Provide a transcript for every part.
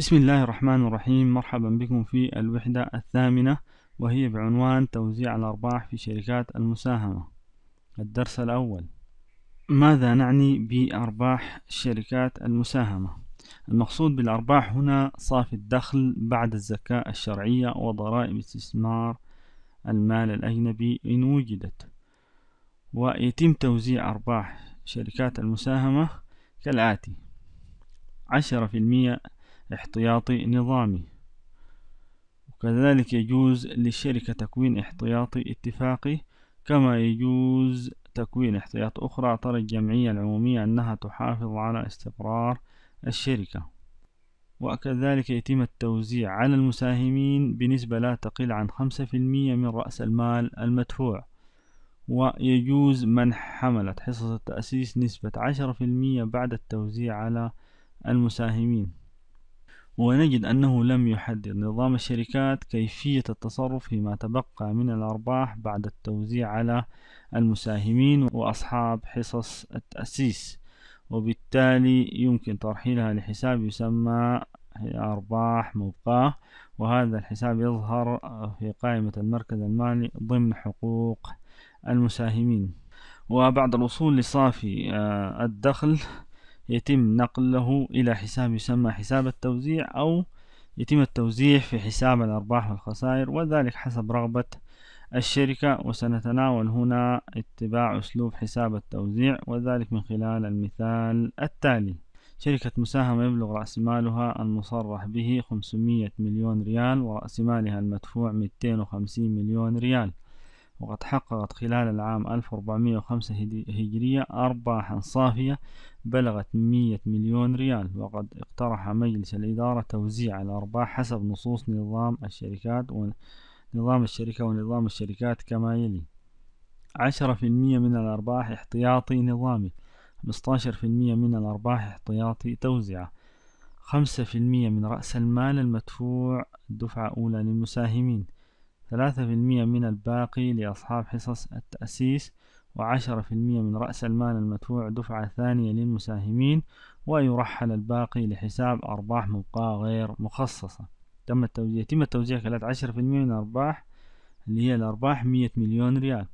بسم الله الرحمن الرحيم مرحبا بكم في الوحدة الثامنة وهي بعنوان توزيع الأرباح في شركات المساهمة الدرس الأول ماذا نعني بأرباح شركات المساهمة؟ المقصود بالأرباح هنا صافي الدخل بعد الزكاة الشرعية وضرائب استثمار المال الأجنبي إن وجدت ويتم توزيع أرباح شركات المساهمة كالآتي عشرة في المية احتياطي نظامي وكذلك يجوز للشركة تكوين احتياطي اتفاقي كما يجوز تكوين احتياط أخرى ترى الجمعية العمومية أنها تحافظ على استقرار الشركة وكذلك يتم التوزيع على المساهمين بنسبة لا تقل عن خمسة في المية من رأس المال المدفوع ويجوز منح حملة حصص التأسيس نسبة عشرة في المية بعد التوزيع على المساهمين ونجد أنه لم يحدد نظام الشركات كيفية التصرف فيما تبقى من الأرباح بعد التوزيع على المساهمين وأصحاب حصص التأسيس وبالتالي يمكن ترحيلها لحساب يسمى أرباح مبقاة وهذا الحساب يظهر في قائمة المركز المالي ضمن حقوق المساهمين وبعد الوصول لصافي آه، الدخل يتم نقله إلى حساب يسمى حساب التوزيع أو يتم التوزيع في حساب الأرباح والخسائر وذلك حسب رغبة الشركة وسنتناول هنا اتباع أسلوب حساب التوزيع وذلك من خلال المثال التالي شركة مساهمة يبلغ رأس مالها المصرح به 500 مليون ريال ورأس مالها المدفوع 250 مليون ريال وقد حققت خلال العام 1405 هجرية أرباحا صافية بلغت 100 مليون ريال وقد اقترح مجلس الإدارة توزيع الأرباح حسب نصوص نظام الشركات ونظام الشركة ونظام الشركات كما يلي عشرة في المية من الأرباح احتياطي نظامي 15% في المية من الأرباح احتياطي توزيعة خمسة في المية من رأس المال المدفوع دفعة أولى للمساهمين ثلاثة في المية من الباقي لأصحاب حصص التأسيس وعشرة في المية من رأس المال المدفوع دفعة ثانية للمساهمين ويرحل الباقي لحساب أرباح مبقاة غير مخصصة تم التوزيع يتم التوزيع خلال عشرة في المية من الأرباح اللي هي الأرباح مية مليون ريال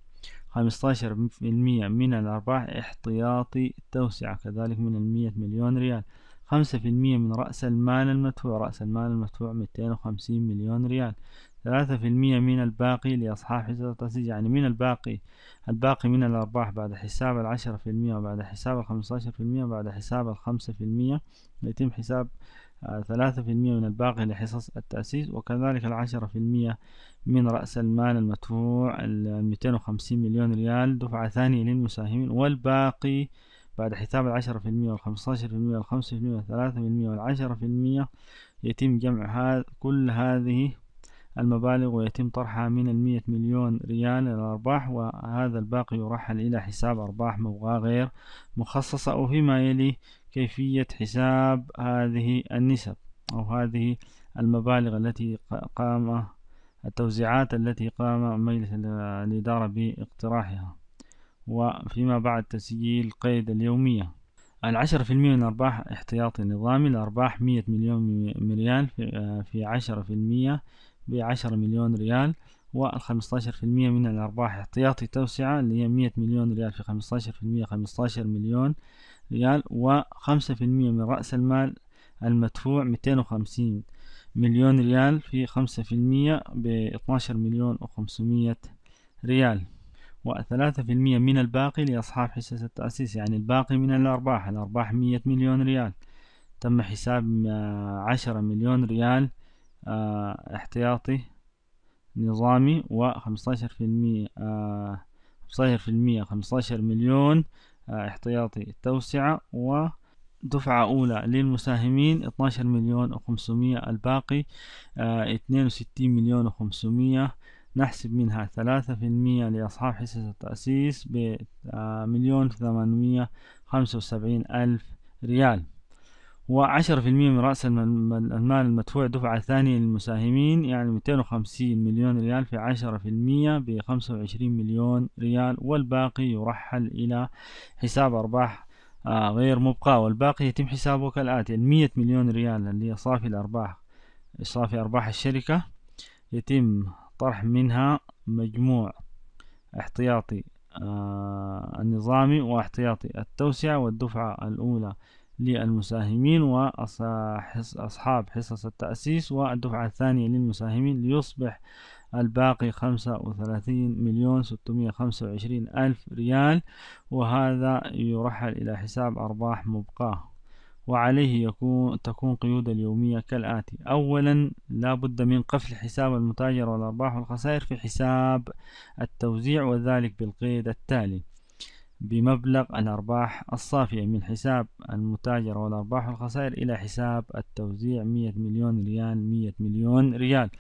عشر في المية من الأرباح احتياطي توسعة كذلك من المية مليون ريال خمسة في المية من رأس المال المدفوع رأس المال المدفوع ميتين وخمسين مليون ريال ثلاثة في المية من الباقي لأصحاب حصة التسجيل يعني من الباقي الباقي من الأرباح بعد حساب العشرة في المية وبعد حساب الخمسة عشر في المية وبعد حساب الخمسة في المية يتم حساب آه، ثلاثة في المية من الباقي لحصص التأسيس وكذلك العشرة في المية من رأس المال المدفوع الميتين وخمسين مليون ريال دفعة ثانية للمساهمين والباقي بعد حساب العشرة في المية والخمسة عشر في المية والخمسة في المية والثلاثة في المية والعشرة في المية يتم جمع كل هذه المبالغ ويتم طرحها من المية مليون ريال الأرباح وهذا الباقي يرحل إلى حساب أرباح مبغاة غير مخصصة أو فيما يلي كيفية حساب هذه النسب أو هذه المبالغ التي قام التوزيعات التي قام مجلس الإدارة باقتراحها وفيما بعد تسجيل قيد اليومية العشرة في المية من أرباح احتياطي نظامي الأرباح مية مليون ريال في عشرة في المية بعشرة مليون ريال والخمسطاشر في المية من الأرباح احتياطي توسعة اللي هي مية مليون ريال في 15% في المية مليون ريال وخمسة في المية من رأس المال المدفوع ميتين وخمسين مليون ريال في خمسة في المية مليون مليون وخمسمية ريال وثلاثة في المية من الباقي لأصحاب حصص التأسيس يعني الباقي من الأرباح الأرباح مية مليون ريال تم حساب عشرة مليون ريال آه، احتياطي نظامي و في المية آه، خمسطاشر في المية عشر مليون آه، احتياطي توسعة و دفعة أولى للمساهمين 12 مليون 500 الباقي آه وستين مليون 500 نحسب منها ثلاثة في المية لأصحاب حصص التأسيس بمليون ثمانمية خمسة وسبعين ألف ريال و10% من رأس المال المدفوع دفعة ثانية للمساهمين يعني 250 مليون ريال في 10% ب 25 مليون ريال والباقي يرحل إلى حساب أرباح آه، غير مبقى والباقي يتم حسابه كالآتي المية مليون ريال اللي هي صافي الأرباح صافي أرباح الشركة يتم طرح منها مجموع احتياطي آه، النظامي واحتياطي التوسعة والدفعة الأولى للمساهمين وأصحاب حصص التأسيس والدفعة الثانية للمساهمين ليصبح الباقي خمسة وثلاثين مليون ستمية خمسة وعشرين ألف ريال وهذا يرحل إلى حساب أرباح مبقاة وعليه يكون تكون قيود اليومية كالآتي أولا لا بد من قفل حساب المتاجر والأرباح والخسائر في حساب التوزيع وذلك بالقيد التالي بمبلغ الأرباح الصافية من حساب المتاجر والأرباح والخسائر إلى حساب التوزيع مية مليون ريال مية مليون ريال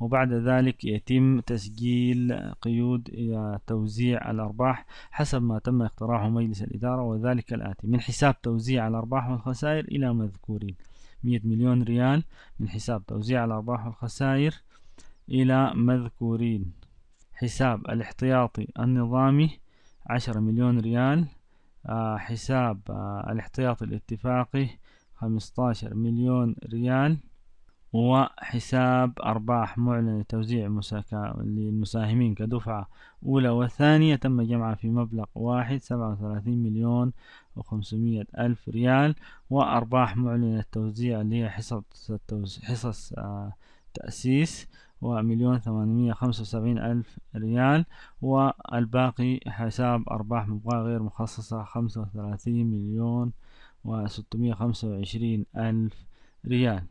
وبعد ذلك يتم تسجيل قيود توزيع الأرباح حسب ما تم اقتراحه مجلس الإدارة وذلك الآتي من حساب توزيع الأرباح والخسائر إلى مذكورين مية مليون ريال من حساب توزيع الأرباح والخسائر إلى مذكورين حساب الاحتياطي النظامي عشرة مليون ريال آه، حساب آه، الاحتياطي الاتفاقي خمستاشر مليون ريال وحساب أرباح معلنة توزيع للمساهمين كدفعة أولى وثانية تم جمعها في مبلغ واحد سبعة وثلاثين مليون وخمسمية ألف ريال وأرباح معلنة توزيع اللي هي حصص حصص آه، تأسيس ومليون ثمانمية خمسة وسبعين ألف ريال والباقي حساب أرباح مبقاة غير مخصصة خمسة وثلاثين مليون وستمية خمسة وعشرين ألف ريال